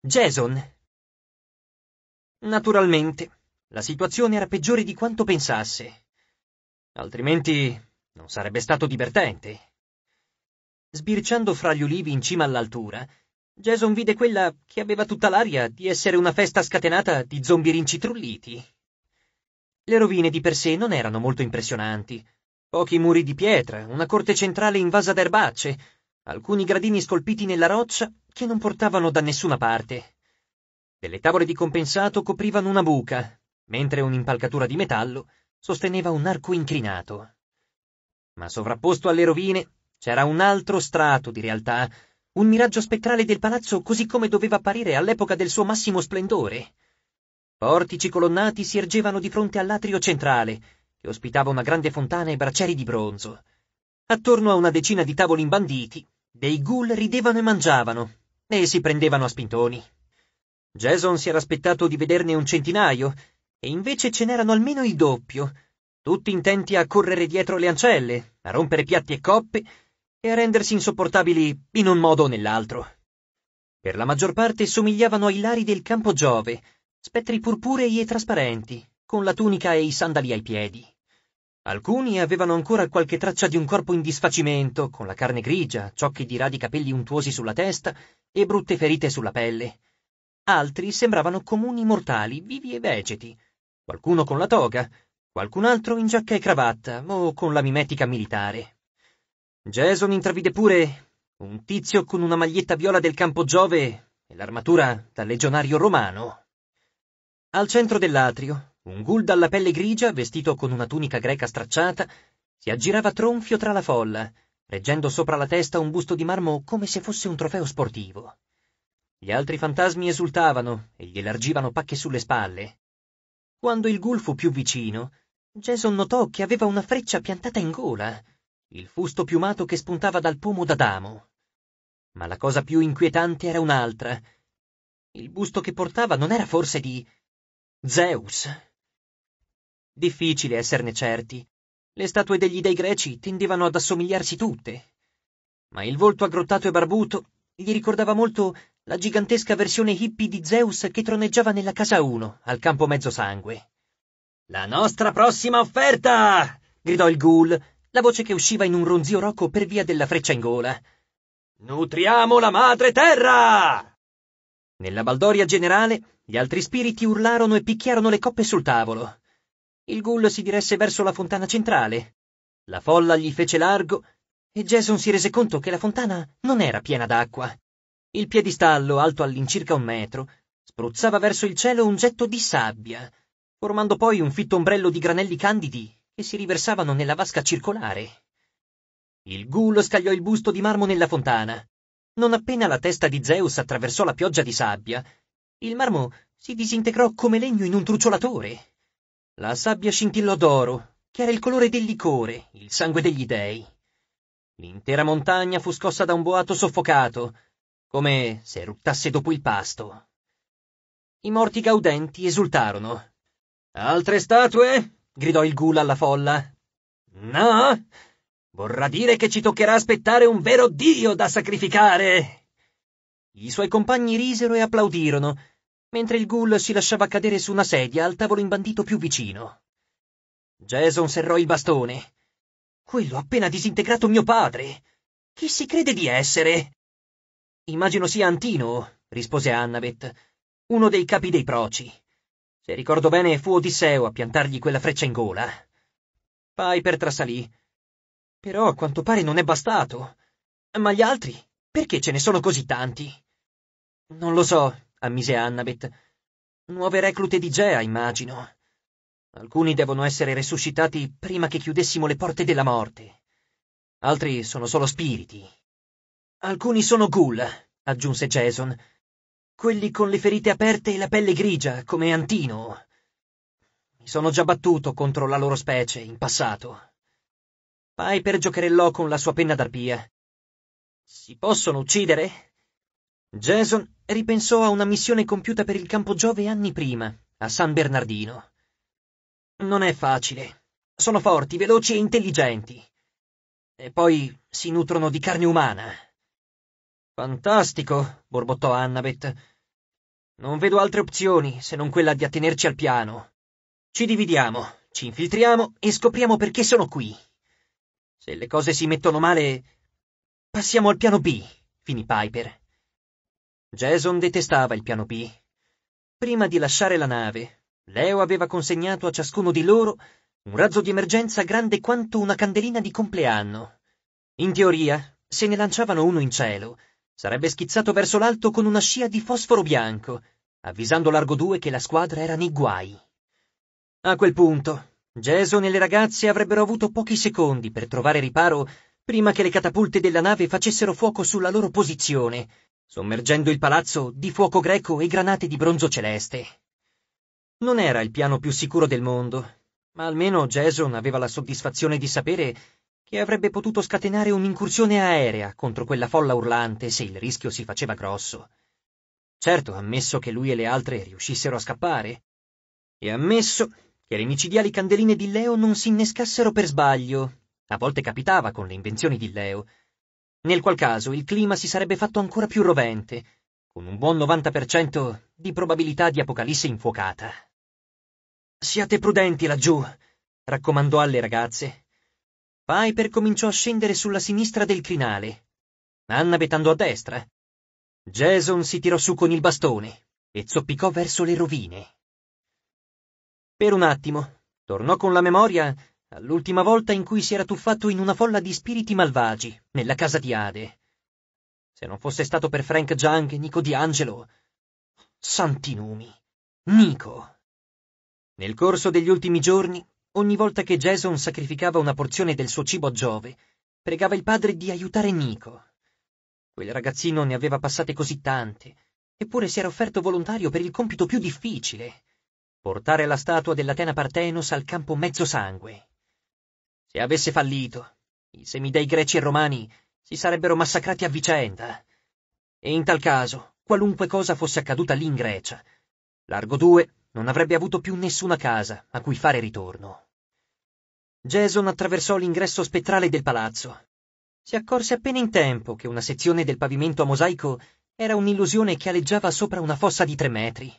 Jason. Naturalmente, la situazione era peggiore di quanto pensasse. Altrimenti non sarebbe stato divertente. Sbirciando fra gli ulivi in cima all'altura, Jason vide quella che aveva tutta l'aria di essere una festa scatenata di zombie rincitrulliti. Le rovine di per sé non erano molto impressionanti. Pochi muri di pietra, una corte centrale invasa d'erbacce, alcuni gradini scolpiti nella roccia che non portavano da nessuna parte. Delle tavole di compensato coprivano una buca, mentre un'impalcatura di metallo sosteneva un arco inclinato. Ma sovrapposto alle rovine c'era un altro strato di realtà, un miraggio spettrale del palazzo così come doveva apparire all'epoca del suo massimo splendore. Portici colonnati si ergevano di fronte all'atrio centrale, che ospitava una grande fontana e braccieri di bronzo. Attorno a una decina di tavoli imbanditi dei ghoul ridevano e mangiavano, e si prendevano a spintoni. Jason si era aspettato di vederne un centinaio, e invece ce n'erano almeno il doppio, tutti intenti a correre dietro le ancelle, a rompere piatti e coppe, e a rendersi insopportabili in un modo o nell'altro. Per la maggior parte somigliavano ai lari del campo Giove, spettri purpurei e trasparenti, con la tunica e i sandali ai piedi. Alcuni avevano ancora qualche traccia di un corpo in disfacimento, con la carne grigia, ciocchi di radi capelli untuosi sulla testa e brutte ferite sulla pelle. Altri sembravano comuni mortali, vivi e vegeti. Qualcuno con la toga, qualcun altro in giacca e cravatta o con la mimetica militare. Jason intravide pure un tizio con una maglietta viola del campo Giove e l'armatura da legionario romano. Al centro dell'atrio, un ghoul dalla pelle grigia, vestito con una tunica greca stracciata, si aggirava tronfio tra la folla, reggendo sopra la testa un busto di marmo come se fosse un trofeo sportivo. Gli altri fantasmi esultavano e gli elargivano pacche sulle spalle. Quando il ghoul fu più vicino, Jason notò che aveva una freccia piantata in gola, il fusto piumato che spuntava dal pomo d'Adamo. Ma la cosa più inquietante era un'altra. Il busto che portava non era forse di Zeus? Difficile esserne certi. Le statue degli dei greci tendevano ad assomigliarsi tutte. Ma il volto aggrottato e barbuto gli ricordava molto la gigantesca versione hippie di Zeus che troneggiava nella casa 1, al campo mezzosangue. La nostra prossima offerta! gridò il ghoul, la voce che usciva in un ronzio roco per via della freccia in gola. Nutriamo la madre terra! Nella baldoria generale, gli altri spiriti urlarono e picchiarono le coppe sul tavolo. Il ghoul si diresse verso la fontana centrale. La folla gli fece largo e Jason si rese conto che la fontana non era piena d'acqua. Il piedistallo, alto all'incirca un metro, spruzzava verso il cielo un getto di sabbia, formando poi un fitto ombrello di granelli candidi che si riversavano nella vasca circolare. Il ghoul scagliò il busto di marmo nella fontana. Non appena la testa di Zeus attraversò la pioggia di sabbia, il marmo si disintegrò come legno in un trucciolatore. La sabbia scintillò d'oro, che era il colore del licore, il sangue degli dei. L'intera montagna fu scossa da un boato soffocato, come se eruttasse dopo il pasto. I morti gaudenti esultarono. Altre statue? gridò il gula alla folla. No, vorrà dire che ci toccherà aspettare un vero dio da sacrificare. I suoi compagni risero e applaudirono, mentre il ghoul si lasciava cadere su una sedia al tavolo imbandito più vicino. Jason serrò il bastone. Quello ha appena disintegrato mio padre. Chi si crede di essere? Immagino sia Antino, rispose Annabeth, uno dei capi dei proci. Se ricordo bene, fu Odisseo a piantargli quella freccia in gola. Piper trasalì. Però a quanto pare non è bastato. Ma gli altri? Perché ce ne sono così tanti? Non lo so, ammise Annabeth. Nuove reclute di Gea, immagino. Alcuni devono essere resuscitati prima che chiudessimo le porte della morte. Altri sono solo spiriti. Alcuni sono ghoul, aggiunse Jason. Quelli con le ferite aperte e la pelle grigia, come Antino. Mi sono già battuto contro la loro specie in passato. Piper giocherellò con la sua penna d'arpia. Si possono uccidere? Jason ripensò a una missione compiuta per il campo Giove anni prima, a San Bernardino. Non è facile. Sono forti, veloci e intelligenti. E poi si nutrono di carne umana. Fantastico, borbottò Annabeth. Non vedo altre opzioni se non quella di attenerci al piano. Ci dividiamo, ci infiltriamo e scopriamo perché sono qui. Se le cose si mettono male, passiamo al piano B, finì Piper. Jason detestava il piano B. Prima di lasciare la nave, Leo aveva consegnato a ciascuno di loro un razzo di emergenza grande quanto una candelina di compleanno. In teoria, se ne lanciavano uno in cielo, sarebbe schizzato verso l'alto con una scia di fosforo bianco, avvisando Largo 2 che la squadra era nei guai. A quel punto, Jason e le ragazze avrebbero avuto pochi secondi per trovare riparo prima che le catapulte della nave facessero fuoco sulla loro posizione sommergendo il palazzo di fuoco greco e granate di bronzo celeste. Non era il piano più sicuro del mondo, ma almeno Jason aveva la soddisfazione di sapere che avrebbe potuto scatenare un'incursione aerea contro quella folla urlante se il rischio si faceva grosso. Certo, ammesso che lui e le altre riuscissero a scappare. E ammesso che le micidiali candeline di Leo non si innescassero per sbaglio. A volte capitava con le invenzioni di Leo, nel qual caso il clima si sarebbe fatto ancora più rovente, con un buon 90% di probabilità di apocalisse infuocata. Siate prudenti laggiù, raccomandò alle ragazze. Piper cominciò a scendere sulla sinistra del crinale, Anna bettando a destra. Jason si tirò su con il bastone e zoppicò verso le rovine. Per un attimo, tornò con la memoria all'ultima volta in cui si era tuffato in una folla di spiriti malvagi, nella casa di Ade. Se non fosse stato per Frank Jung, Nico Di Angelo... Santi numi! Nico! Nel corso degli ultimi giorni, ogni volta che Jason sacrificava una porzione del suo cibo a Giove, pregava il padre di aiutare Nico. Quel ragazzino ne aveva passate così tante, eppure si era offerto volontario per il compito più difficile, portare la statua dell'Atena Partenos al campo mezzo sangue. Se avesse fallito, i semidei greci e romani si sarebbero massacrati a vicenda. E in tal caso, qualunque cosa fosse accaduta lì in Grecia, Largo Due non avrebbe avuto più nessuna casa a cui fare ritorno. Jason attraversò l'ingresso spettrale del palazzo. Si accorse appena in tempo che una sezione del pavimento a mosaico era un'illusione che aleggiava sopra una fossa di tre metri.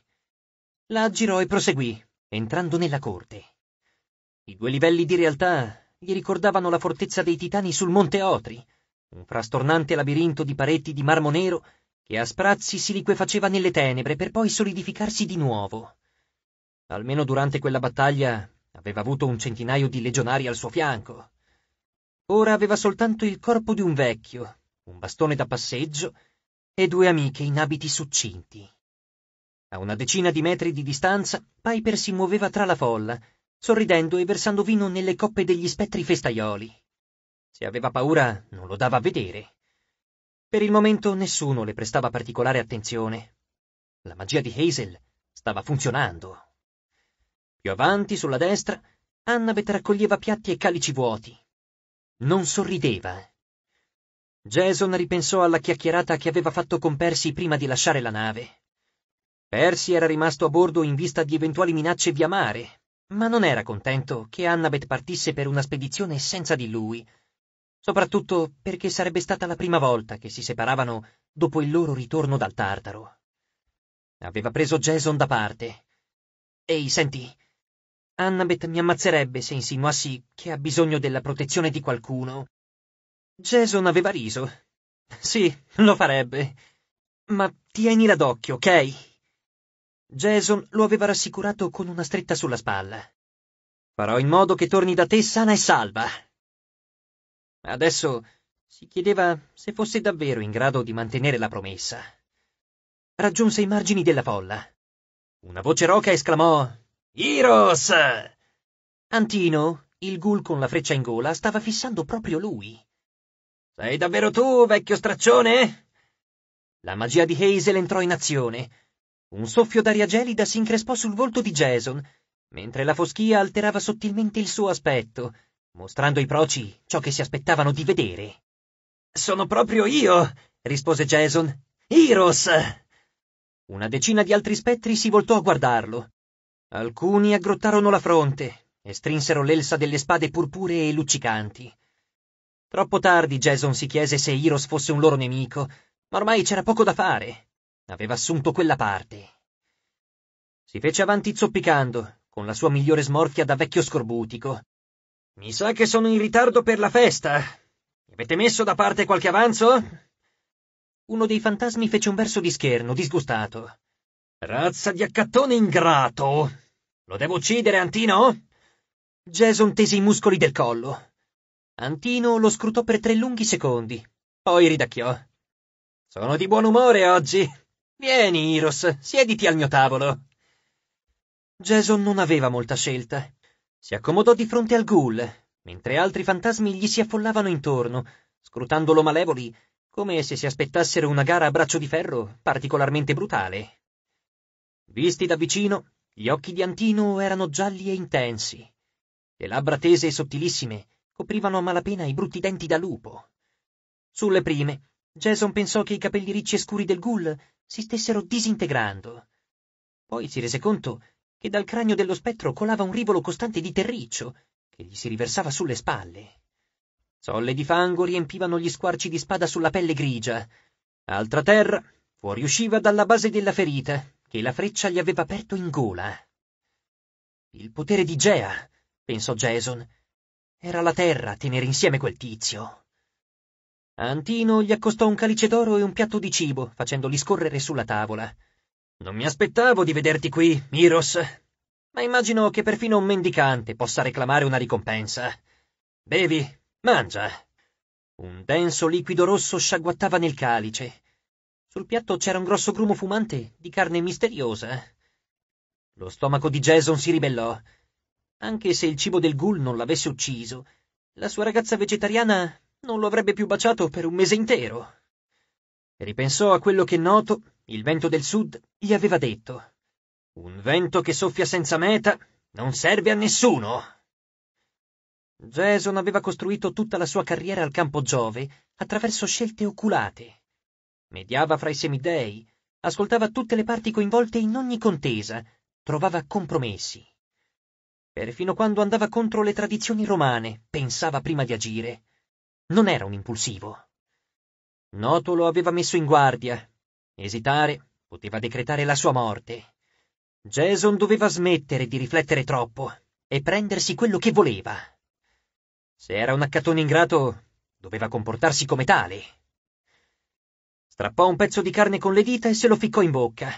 La aggirò e proseguì, entrando nella corte. I due livelli di realtà gli ricordavano la fortezza dei titani sul monte Otri, un frastornante labirinto di pareti di marmo nero che a sprazzi si liquefaceva nelle tenebre per poi solidificarsi di nuovo. Almeno durante quella battaglia aveva avuto un centinaio di legionari al suo fianco. Ora aveva soltanto il corpo di un vecchio, un bastone da passeggio e due amiche in abiti succinti. A una decina di metri di distanza, Piper si muoveva tra la folla, sorridendo e versando vino nelle coppe degli spettri festaioli. Se aveva paura, non lo dava a vedere. Per il momento nessuno le prestava particolare attenzione. La magia di Hazel stava funzionando. Più avanti, sulla destra, Annabeth raccoglieva piatti e calici vuoti. Non sorrideva. Jason ripensò alla chiacchierata che aveva fatto con Percy prima di lasciare la nave. Percy era rimasto a bordo in vista di eventuali minacce via mare, ma non era contento che Annabeth partisse per una spedizione senza di lui, soprattutto perché sarebbe stata la prima volta che si separavano dopo il loro ritorno dal Tartaro. Aveva preso Jason da parte. Ehi, senti, Annabeth mi ammazzerebbe se insinuassi che ha bisogno della protezione di qualcuno. Jason aveva riso. Sì, lo farebbe. Ma tienila d'occhio, ok? Jason lo aveva rassicurato con una stretta sulla spalla. Farò in modo che torni da te sana e salva. Adesso si chiedeva se fosse davvero in grado di mantenere la promessa. Raggiunse i margini della folla. Una voce roca esclamò Iros! Antino, il ghoul con la freccia in gola, stava fissando proprio lui. Sei davvero tu, vecchio straccione? La magia di Hazel entrò in azione un soffio d'aria gelida si increspò sul volto di Jason, mentre la foschia alterava sottilmente il suo aspetto, mostrando ai proci ciò che si aspettavano di vedere. Sono proprio io, rispose Jason. Iros! Una decina di altri spettri si voltò a guardarlo. Alcuni aggrottarono la fronte e strinsero l'elsa delle spade purpuree e luccicanti. Troppo tardi Jason si chiese se Iros fosse un loro nemico, ma ormai c'era poco da fare. Aveva assunto quella parte. Si fece avanti zoppicando, con la sua migliore smorfia da vecchio scorbutico. Mi sa che sono in ritardo per la festa. Mi avete messo da parte qualche avanzo? Uno dei fantasmi fece un verso di scherno, disgustato. Razza di accattone ingrato! Lo devo uccidere, Antino? Jason tese i muscoli del collo. Antino lo scrutò per tre lunghi secondi, poi ridacchiò. Sono di buon umore oggi. Vieni, Iros, siediti al mio tavolo. Jason non aveva molta scelta. Si accomodò di fronte al ghoul, mentre altri fantasmi gli si affollavano intorno, scrutandolo malevoli, come se si aspettassero una gara a braccio di ferro particolarmente brutale. Visti da vicino, gli occhi di Antino erano gialli e intensi. Le labbra tese e sottilissime coprivano a malapena i brutti denti da lupo. Sulle prime, Jason pensò che i capelli ricci e scuri del ghoul si stessero disintegrando. Poi si rese conto che dal cranio dello spettro colava un rivolo costante di terriccio che gli si riversava sulle spalle. Zolle di fango riempivano gli squarci di spada sulla pelle grigia. Altra terra fuoriusciva dalla base della ferita che la freccia gli aveva aperto in gola. Il potere di Gea, pensò Jason. Era la terra a tenere insieme quel tizio. Antino gli accostò un calice d'oro e un piatto di cibo, facendoli scorrere sulla tavola. Non mi aspettavo di vederti qui, Miros, ma immagino che perfino un mendicante possa reclamare una ricompensa. Bevi, mangia. Un denso liquido rosso sciaguattava nel calice. Sul piatto c'era un grosso grumo fumante di carne misteriosa. Lo stomaco di Jason si ribellò. Anche se il cibo del ghoul non l'avesse ucciso, la sua ragazza vegetariana non lo avrebbe più baciato per un mese intero. Ripensò a quello che Noto, il vento del sud, gli aveva detto. Un vento che soffia senza meta non serve a nessuno. Jason aveva costruito tutta la sua carriera al campo Giove attraverso scelte oculate. Mediava fra i semidei, ascoltava tutte le parti coinvolte in ogni contesa, trovava compromessi. Perfino quando andava contro le tradizioni romane, pensava prima di agire. Non era un impulsivo. Noto lo aveva messo in guardia. Esitare poteva decretare la sua morte. Jason doveva smettere di riflettere troppo e prendersi quello che voleva. Se era un accattone ingrato, doveva comportarsi come tale. Strappò un pezzo di carne con le dita e se lo ficcò in bocca.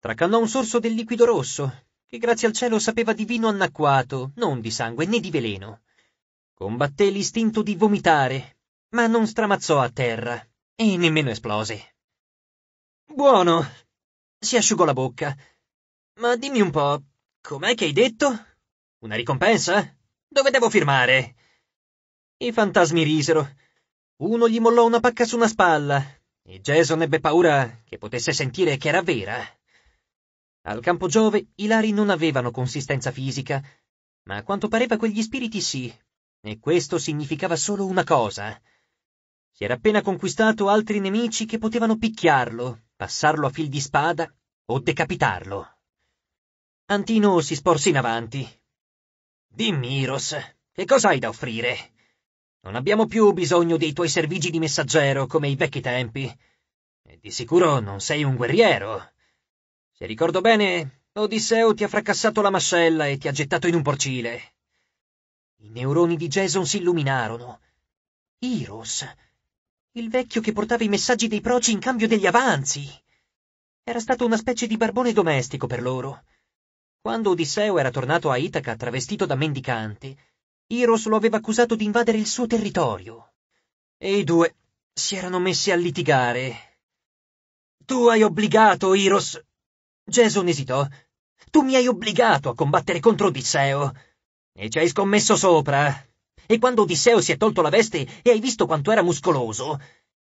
Tracannò un sorso del liquido rosso, che grazie al cielo sapeva di vino annacquato, non di sangue né di veleno. Combatté l'istinto di vomitare, ma non stramazzò a terra e nemmeno esplose. Buono! Si asciugò la bocca. Ma dimmi un po', com'è che hai detto? Una ricompensa? Dove devo firmare? I fantasmi risero. Uno gli mollò una pacca su una spalla e Jason ebbe paura che potesse sentire che era vera. Al campo Giove i lari non avevano consistenza fisica, ma a quanto pareva quegli spiriti sì. E questo significava solo una cosa. Si era appena conquistato altri nemici che potevano picchiarlo, passarlo a fil di spada o decapitarlo. Antino si sporse in avanti. Dimmi, Iros, che cosa hai da offrire? Non abbiamo più bisogno dei tuoi servigi di messaggero come i vecchi tempi. E di sicuro non sei un guerriero. Se ricordo bene, Odisseo ti ha fracassato la mascella e ti ha gettato in un porcile. I neuroni di Jason si illuminarono. Iros, il vecchio che portava i messaggi dei proci in cambio degli avanzi. Era stato una specie di barbone domestico per loro. Quando Odisseo era tornato a Itaca travestito da mendicante, Iros lo aveva accusato di invadere il suo territorio. E i due si erano messi a litigare. Tu hai obbligato, Iros. Jason esitò. Tu mi hai obbligato a combattere contro Odisseo. E ci hai scommesso sopra. E quando Odisseo si è tolto la veste e hai visto quanto era muscoloso,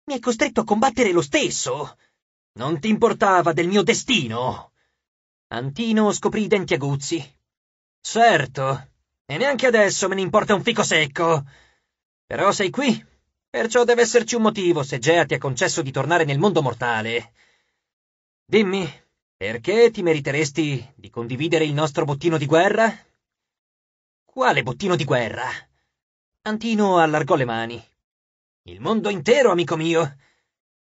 mi hai costretto a combattere lo stesso. Non ti importava del mio destino. Antino scoprì i denti aguzzi. Certo, e neanche adesso me ne importa un fico secco. Però sei qui, perciò deve esserci un motivo se Gea ti ha concesso di tornare nel mondo mortale. Dimmi, perché ti meriteresti di condividere il nostro bottino di guerra? Quale bottino di guerra? Antino allargò le mani. Il mondo intero, amico mio.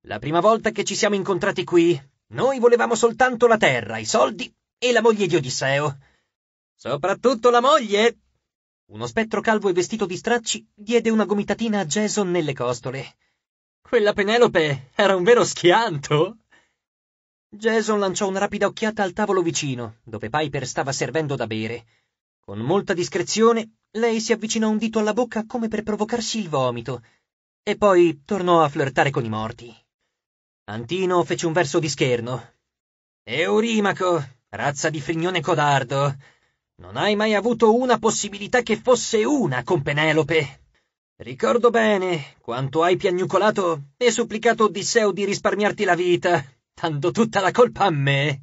La prima volta che ci siamo incontrati qui, noi volevamo soltanto la terra, i soldi e la moglie di Odisseo. Soprattutto la moglie! Uno spettro calvo e vestito di stracci diede una gomitatina a Jason nelle costole. Quella Penelope era un vero schianto! Jason lanciò una rapida occhiata al tavolo vicino, dove Piper stava servendo da bere. Con molta discrezione lei si avvicinò un dito alla bocca come per provocarsi il vomito, e poi tornò a flirtare con i morti. Antino fece un verso di scherno. Eurimaco, razza di frignone codardo, non hai mai avuto una possibilità che fosse una con Penelope. Ricordo bene quanto hai piagnucolato e supplicato Odisseo di risparmiarti la vita, dando tutta la colpa a me.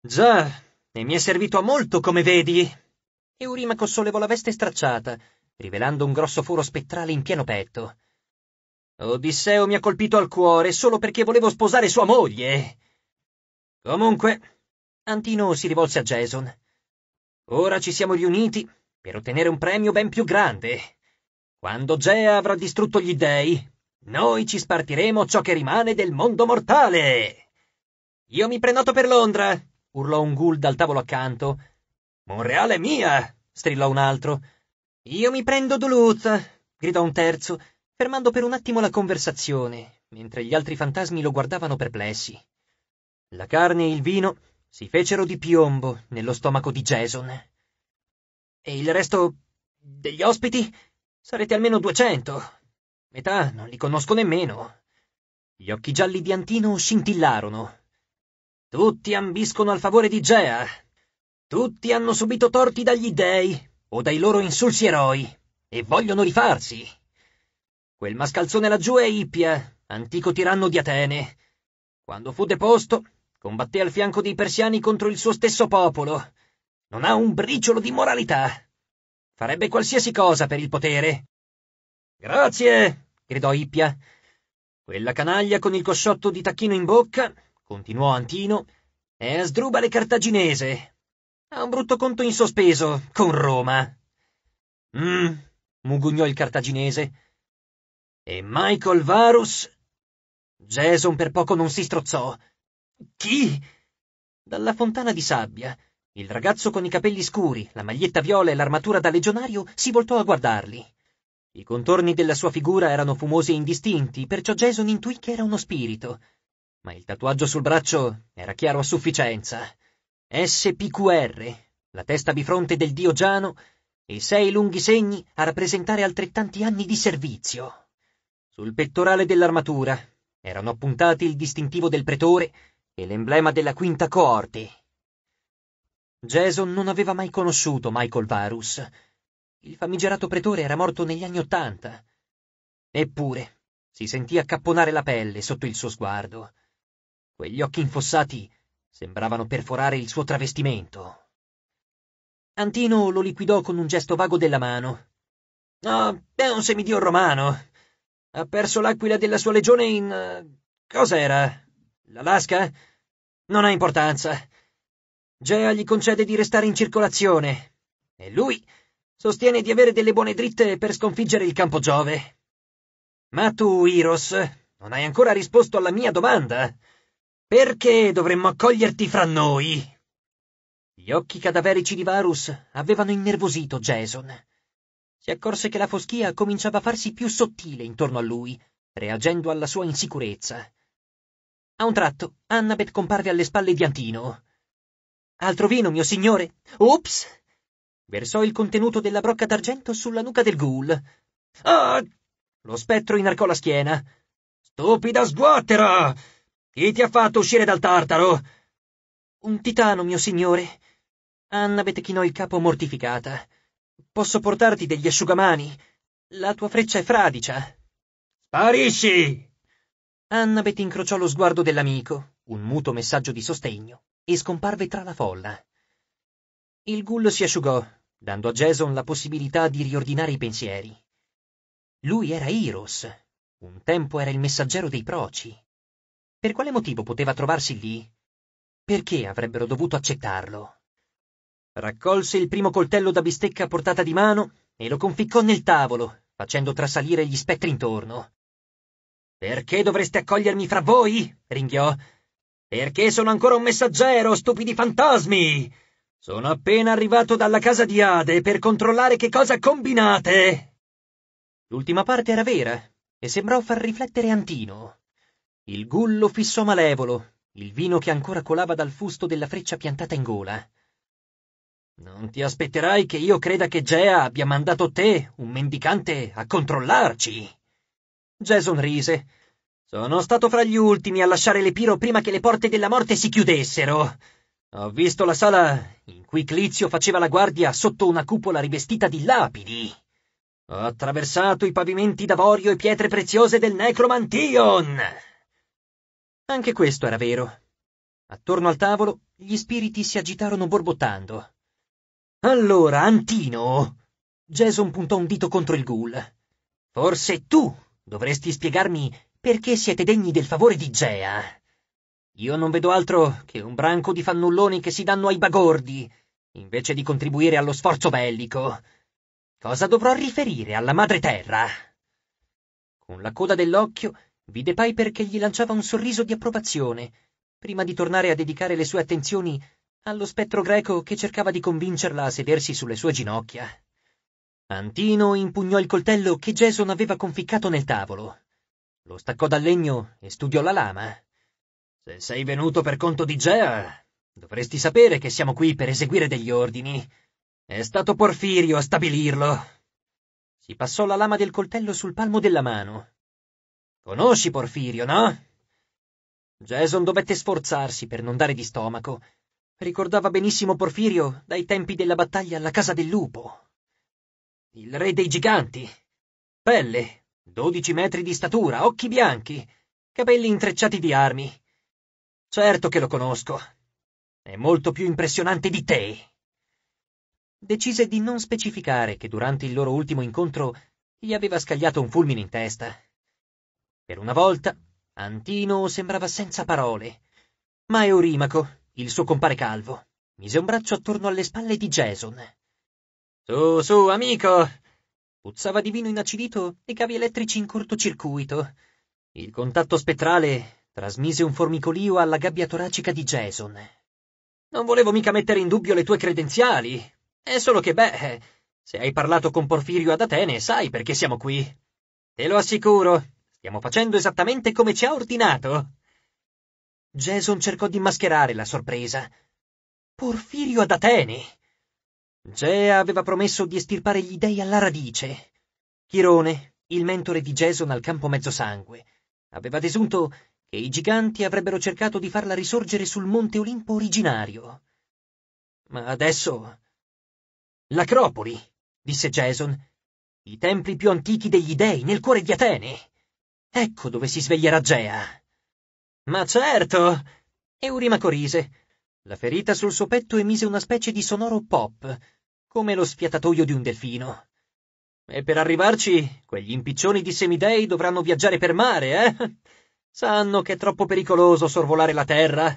Già, e mi è servito a molto, come vedi. Eurimaco sollevò la veste stracciata, rivelando un grosso foro spettrale in pieno petto. Odisseo mi ha colpito al cuore solo perché volevo sposare sua moglie. Comunque, Antino si rivolse a Jason. Ora ci siamo riuniti per ottenere un premio ben più grande. Quando Gea avrà distrutto gli dei, noi ci spartiremo ciò che rimane del mondo mortale. Io mi prenoto per Londra, urlò un ghoul dal tavolo accanto, Monreale è mia! strillò un altro. Io mi prendo Duluth! gridò un terzo, fermando per un attimo la conversazione, mentre gli altri fantasmi lo guardavano perplessi. La carne e il vino si fecero di piombo nello stomaco di Jason. E il resto degli ospiti? Sarete almeno duecento. Metà non li conosco nemmeno. Gli occhi gialli di Antino scintillarono. Tutti ambiscono al favore di Gea, tutti hanno subito torti dagli dèi o dai loro insulsi eroi e vogliono rifarsi. Quel mascalzone laggiù è Ippia, antico tiranno di Atene. Quando fu deposto, combatté al fianco dei persiani contro il suo stesso popolo. Non ha un briciolo di moralità. Farebbe qualsiasi cosa per il potere. Grazie! gridò Ippia. Quella canaglia con il cosciotto di tacchino in bocca, continuò Antino, è asdrubale cartaginese, ha un brutto conto in sospeso con Roma. Mm, mugugnò il cartaginese. E Michael Varus? Jason per poco non si strozzò. Chi? Dalla fontana di sabbia. Il ragazzo con i capelli scuri, la maglietta viola e l'armatura da legionario si voltò a guardarli. I contorni della sua figura erano fumosi e indistinti, perciò Jason intuì che era uno spirito. Ma il tatuaggio sul braccio era chiaro a sufficienza. SPQR, la testa bifronte del dio Giano, e sei lunghi segni a rappresentare altrettanti anni di servizio. Sul pettorale dell'armatura erano appuntati il distintivo del pretore e l'emblema della quinta coorte. Jason non aveva mai conosciuto Michael Varus. Il famigerato pretore era morto negli anni Ottanta. Eppure si sentì accapponare la pelle sotto il suo sguardo. Quegli occhi infossati Sembravano perforare il suo travestimento. Antino lo liquidò con un gesto vago della mano. No, oh, è un semidio romano. Ha perso l'aquila della sua legione in... Eh, cos'era? L'Alaska? Non ha importanza. Gea gli concede di restare in circolazione. E lui sostiene di avere delle buone dritte per sconfiggere il campo Giove. Ma tu, Iros, non hai ancora risposto alla mia domanda. Perché dovremmo accoglierti fra noi? Gli occhi cadaverici di Varus avevano innervosito Jason. Si accorse che la foschia cominciava a farsi più sottile intorno a lui, reagendo alla sua insicurezza. A un tratto, Annabeth comparve alle spalle di Antino. Altro vino, mio signore! Ups! Versò il contenuto della brocca d'argento sulla nuca del ghoul. Ah! Lo spettro inarcò la schiena. Stupida sguattera! Chi ti ha fatto uscire dal tartaro? Un titano, mio signore. Anna chinò il capo mortificata. Posso portarti degli asciugamani? La tua freccia è fradicia. Sparisci! Annabeth incrociò lo sguardo dell'amico, un muto messaggio di sostegno, e scomparve tra la folla. Il gullo si asciugò, dando a Jason la possibilità di riordinare i pensieri. Lui era Iros, un tempo era il messaggero dei proci, per quale motivo poteva trovarsi lì? Perché avrebbero dovuto accettarlo? Raccolse il primo coltello da bistecca a portata di mano e lo conficcò nel tavolo, facendo trasalire gli spettri intorno. Perché dovreste accogliermi fra voi? ringhiò. Perché sono ancora un messaggero, stupidi fantasmi! Sono appena arrivato dalla casa di Ade per controllare che cosa combinate! L'ultima parte era vera e sembrò far riflettere Antino. Il gullo fissò malevolo il vino che ancora colava dal fusto della freccia piantata in gola. Non ti aspetterai che io creda che Gea abbia mandato te, un mendicante, a controllarci. Jason rise. Sono stato fra gli ultimi a lasciare l'Epiro prima che le porte della morte si chiudessero. Ho visto la sala in cui Clizio faceva la guardia sotto una cupola rivestita di lapidi. Ho attraversato i pavimenti d'avorio e pietre preziose del Necromantion. Anche questo era vero. Attorno al tavolo gli spiriti si agitarono borbottando. Allora, Antino! Jason puntò un dito contro il ghoul. Forse tu dovresti spiegarmi perché siete degni del favore di Gea. Io non vedo altro che un branco di fannulloni che si danno ai bagordi, invece di contribuire allo sforzo bellico. Cosa dovrò riferire alla madre terra? Con la coda dell'occhio Vide Piper che gli lanciava un sorriso di approvazione, prima di tornare a dedicare le sue attenzioni allo spettro greco che cercava di convincerla a sedersi sulle sue ginocchia. Antino impugnò il coltello che Jason aveva conficcato nel tavolo. Lo staccò dal legno e studiò la lama. Se sei venuto per conto di Gea, dovresti sapere che siamo qui per eseguire degli ordini. È stato Porfirio a stabilirlo. Si passò la lama del coltello sul palmo della mano. Conosci Porfirio, no? Jason dovette sforzarsi per non dare di stomaco. Ricordava benissimo Porfirio dai tempi della battaglia alla casa del lupo. Il re dei giganti. Pelle, dodici metri di statura, occhi bianchi, capelli intrecciati di armi. Certo che lo conosco. È molto più impressionante di te. Decise di non specificare che durante il loro ultimo incontro gli aveva scagliato un fulmine in testa per una volta, Antino sembrava senza parole, ma Eurimaco, il suo compare calvo, mise un braccio attorno alle spalle di Jason. Su, su, amico! Puzzava di vino inacidito e cavi elettrici in cortocircuito. Il contatto spettrale trasmise un formicolio alla gabbia toracica di Jason. Non volevo mica mettere in dubbio le tue credenziali. È solo che, beh, se hai parlato con Porfirio ad Atene, sai perché siamo qui. Te lo assicuro, Stiamo facendo esattamente come ci ha ordinato. Jason cercò di mascherare la sorpresa. Porfirio ad Atene! Gea aveva promesso di estirpare gli dei alla radice. Chirone, il mentore di Jason al campo mezzosangue, aveva desunto che i giganti avrebbero cercato di farla risorgere sul Monte Olimpo originario. Ma adesso... L'Acropoli, disse Jason. I templi più antichi degli dei nel cuore di Atene. Ecco dove si sveglierà Gea. Ma certo! Eurimaco rise. La ferita sul suo petto emise una specie di sonoro pop, come lo sfiatatoio di un delfino. E per arrivarci, quegli impiccioni di semidei dovranno viaggiare per mare, eh? Sanno che è troppo pericoloso sorvolare la terra.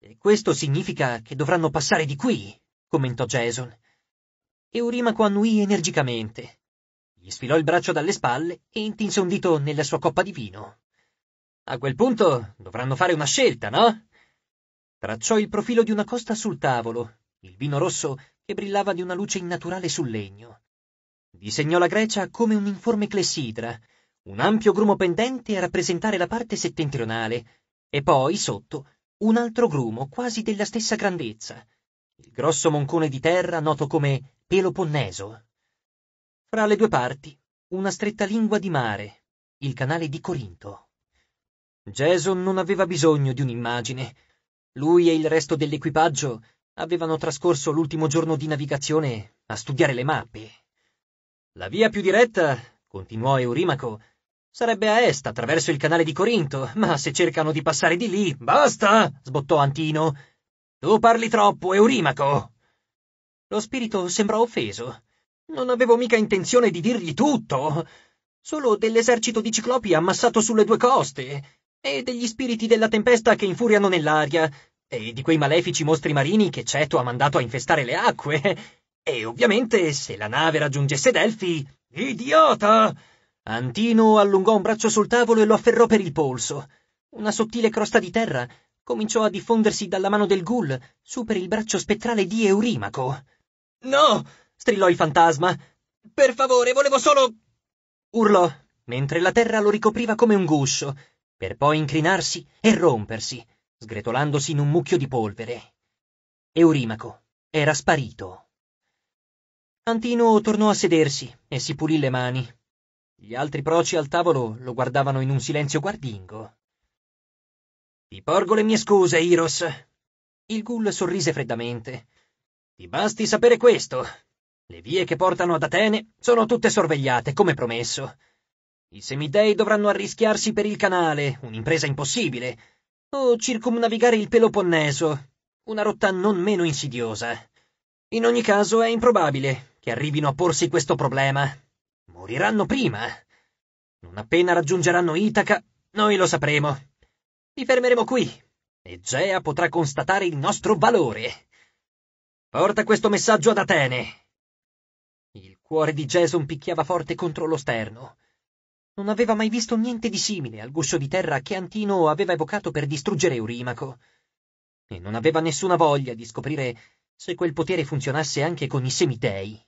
E questo significa che dovranno passare di qui, commentò Jason. Eurimaco annuì energicamente gli sfilò il braccio dalle spalle e intinse un dito nella sua coppa di vino. A quel punto dovranno fare una scelta, no? Tracciò il profilo di una costa sul tavolo, il vino rosso che brillava di una luce innaturale sul legno. Disegnò la Grecia come un'informe clessidra, un ampio grumo pendente a rappresentare la parte settentrionale, e poi, sotto, un altro grumo quasi della stessa grandezza, il grosso moncone di terra noto come Peloponneso. Fra le due parti, una stretta lingua di mare, il canale di Corinto. Jason non aveva bisogno di un'immagine. Lui e il resto dell'equipaggio avevano trascorso l'ultimo giorno di navigazione a studiare le mappe. La via più diretta, continuò Eurimaco, sarebbe a est attraverso il canale di Corinto, ma se cercano di passare di lì, basta! sbottò Antino. Tu parli troppo, Eurimaco! Lo spirito sembrò offeso. Non avevo mica intenzione di dirgli tutto. Solo dell'esercito di ciclopi ammassato sulle due coste, e degli spiriti della tempesta che infuriano nell'aria, e di quei malefici mostri marini che Ceto ha mandato a infestare le acque. E ovviamente, se la nave raggiungesse Delfi... Idiota! Antino allungò un braccio sul tavolo e lo afferrò per il polso. Una sottile crosta di terra cominciò a diffondersi dalla mano del ghoul su per il braccio spettrale di Eurimaco. No! strillò il fantasma. Per favore, volevo solo. urlò, mentre la terra lo ricopriva come un guscio, per poi incrinarsi e rompersi, sgretolandosi in un mucchio di polvere. Eurimaco era sparito. Antino tornò a sedersi e si pulì le mani. Gli altri proci al tavolo lo guardavano in un silenzio guardingo. Ti porgo le mie scuse, Iros. Il ghoul sorrise freddamente. Ti basti sapere questo. Le vie che portano ad Atene sono tutte sorvegliate, come promesso. I semidei dovranno arrischiarsi per il canale, un'impresa impossibile, o circumnavigare il Peloponneso, una rotta non meno insidiosa. In ogni caso è improbabile che arrivino a porsi questo problema. Moriranno prima. Non appena raggiungeranno Itaca, noi lo sapremo. Li fermeremo qui, e Gea potrà constatare il nostro valore. Porta questo messaggio ad Atene, il cuore di Jason picchiava forte contro lo sterno. Non aveva mai visto niente di simile al guscio di terra che Antino aveva evocato per distruggere Eurimaco. E non aveva nessuna voglia di scoprire se quel potere funzionasse anche con i semitei.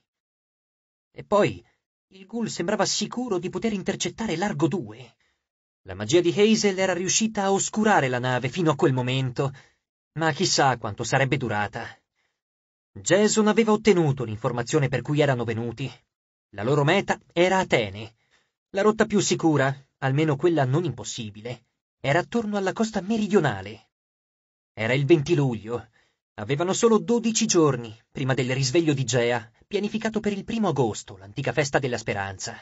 E poi il ghoul sembrava sicuro di poter intercettare Largo 2. La magia di Hazel era riuscita a oscurare la nave fino a quel momento, ma chissà quanto sarebbe durata. Jason aveva ottenuto l'informazione per cui erano venuti. La loro meta era Atene. La rotta più sicura, almeno quella non impossibile, era attorno alla costa meridionale. Era il 20 luglio. Avevano solo dodici giorni prima del risveglio di Gea, pianificato per il primo agosto, l'antica festa della speranza.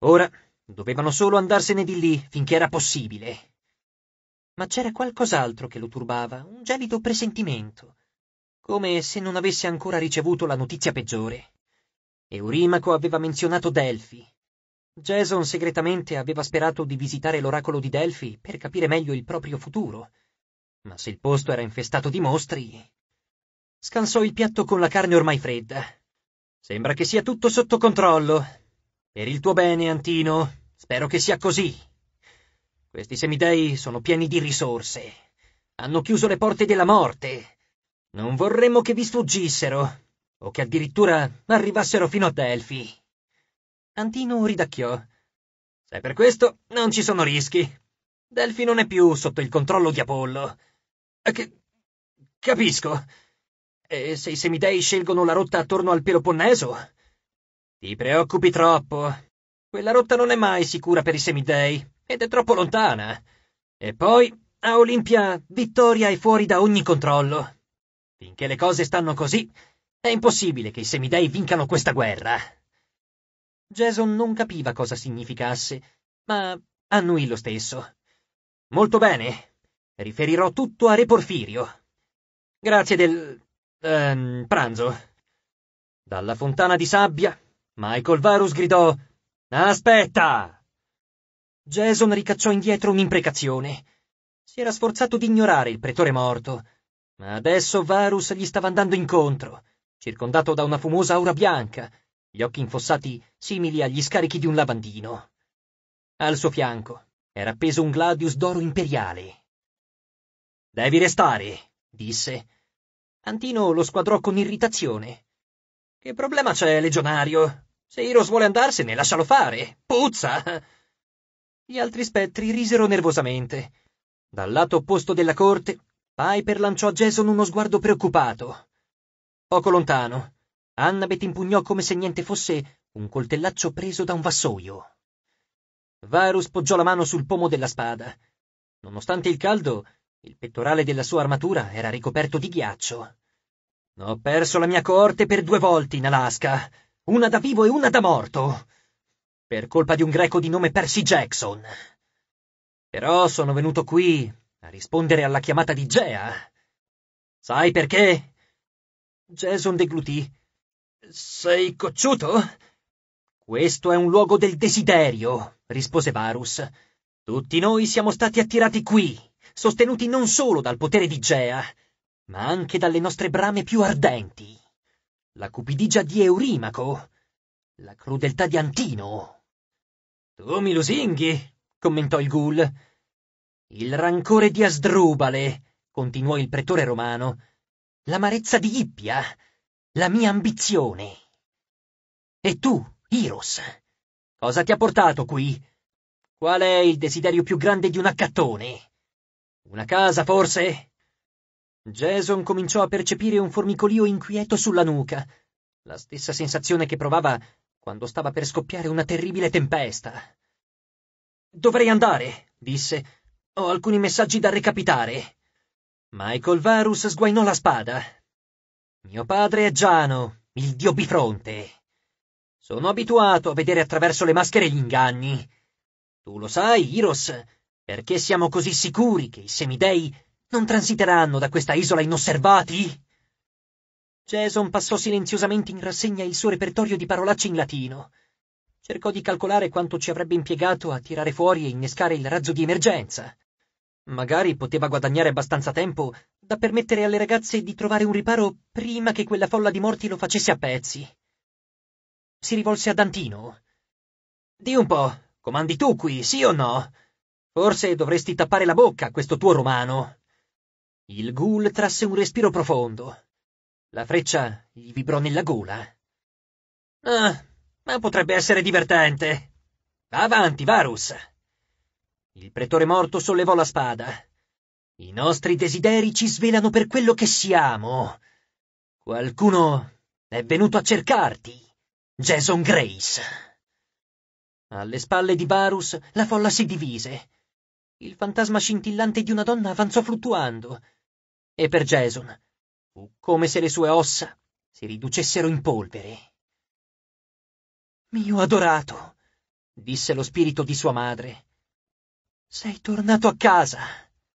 Ora dovevano solo andarsene di lì finché era possibile. Ma c'era qualcos'altro che lo turbava, un gelido presentimento come se non avesse ancora ricevuto la notizia peggiore. Eurimaco aveva menzionato Delfi. Jason segretamente aveva sperato di visitare l'oracolo di Delfi per capire meglio il proprio futuro. Ma se il posto era infestato di mostri... Scansò il piatto con la carne ormai fredda. Sembra che sia tutto sotto controllo. Per il tuo bene, Antino, spero che sia così. Questi semidei sono pieni di risorse. Hanno chiuso le porte della morte non vorremmo che vi sfuggissero, o che addirittura arrivassero fino a Delfi. Antino ridacchiò. Se per questo non ci sono rischi. Delfi non è più sotto il controllo di Apollo. Eh, che... Capisco. E se i semidei scelgono la rotta attorno al Peloponneso? Ti preoccupi troppo. Quella rotta non è mai sicura per i semidei, ed è troppo lontana. E poi, a Olimpia, vittoria è fuori da ogni controllo. Finché le cose stanno così, è impossibile che i semidei vincano questa guerra. Jason non capiva cosa significasse, ma annuì lo stesso. Molto bene. Riferirò tutto a Re Porfirio. Grazie del... Ehm, pranzo. Dalla fontana di sabbia, Michael Varus gridò Aspetta! Jason ricacciò indietro un'imprecazione. Si era sforzato di ignorare il pretore morto, ma adesso Varus gli stava andando incontro, circondato da una fumosa aura bianca, gli occhi infossati simili agli scarichi di un lavandino. Al suo fianco era appeso un gladius d'oro imperiale. Devi restare, disse. Antino lo squadrò con irritazione. Che problema c'è, legionario? Se Iros vuole andarsene, lascialo fare. Puzza! Gli altri spettri risero nervosamente. Dal lato opposto della corte Piper lanciò a Jason uno sguardo preoccupato. Poco lontano, Annabeth impugnò come se niente fosse un coltellaccio preso da un vassoio. Varus poggiò la mano sul pomo della spada. Nonostante il caldo, il pettorale della sua armatura era ricoperto di ghiaccio. Ho perso la mia coorte per due volte in Alaska, una da vivo e una da morto, per colpa di un greco di nome Percy Jackson. Però sono venuto qui a rispondere alla chiamata di Gea. Sai perché? Jason deglutì. Sei cocciuto? Questo è un luogo del desiderio, rispose Varus. Tutti noi siamo stati attirati qui, sostenuti non solo dal potere di Gea, ma anche dalle nostre brame più ardenti. La cupidigia di Eurimaco, la crudeltà di Antino. Tu mi lusinghi, commentò il ghoul. Il rancore di Asdrubale, continuò il pretore romano, l'amarezza di Ippia, la mia ambizione. E tu, Iros, cosa ti ha portato qui? Qual è il desiderio più grande di un accattone? Una casa, forse? Jason cominciò a percepire un formicolio inquieto sulla nuca, la stessa sensazione che provava quando stava per scoppiare una terribile tempesta. Dovrei andare, disse, ho alcuni messaggi da recapitare. Michael Varus sguainò la spada. Mio padre è Giano, il dio bifronte. Sono abituato a vedere attraverso le maschere gli inganni. Tu lo sai, Iros, perché siamo così sicuri che i semidei non transiteranno da questa isola inosservati? Jason passò silenziosamente in rassegna il suo repertorio di parolacce in latino. Cercò di calcolare quanto ci avrebbe impiegato a tirare fuori e innescare il razzo di emergenza. Magari poteva guadagnare abbastanza tempo da permettere alle ragazze di trovare un riparo prima che quella folla di morti lo facesse a pezzi. Si rivolse a Dantino. Di un po', comandi tu qui, sì o no? Forse dovresti tappare la bocca a questo tuo romano. Il ghoul trasse un respiro profondo. La freccia gli vibrò nella gola. Ah, ma potrebbe essere divertente. Avanti, Varus. Il pretore morto sollevò la spada. I nostri desideri ci svelano per quello che siamo. Qualcuno è venuto a cercarti, Jason Grace. Alle spalle di Varus la folla si divise. Il fantasma scintillante di una donna avanzò fluttuando. E per Jason fu come se le sue ossa si riducessero in polvere. Mio adorato, disse lo spirito di sua madre, sei tornato a casa!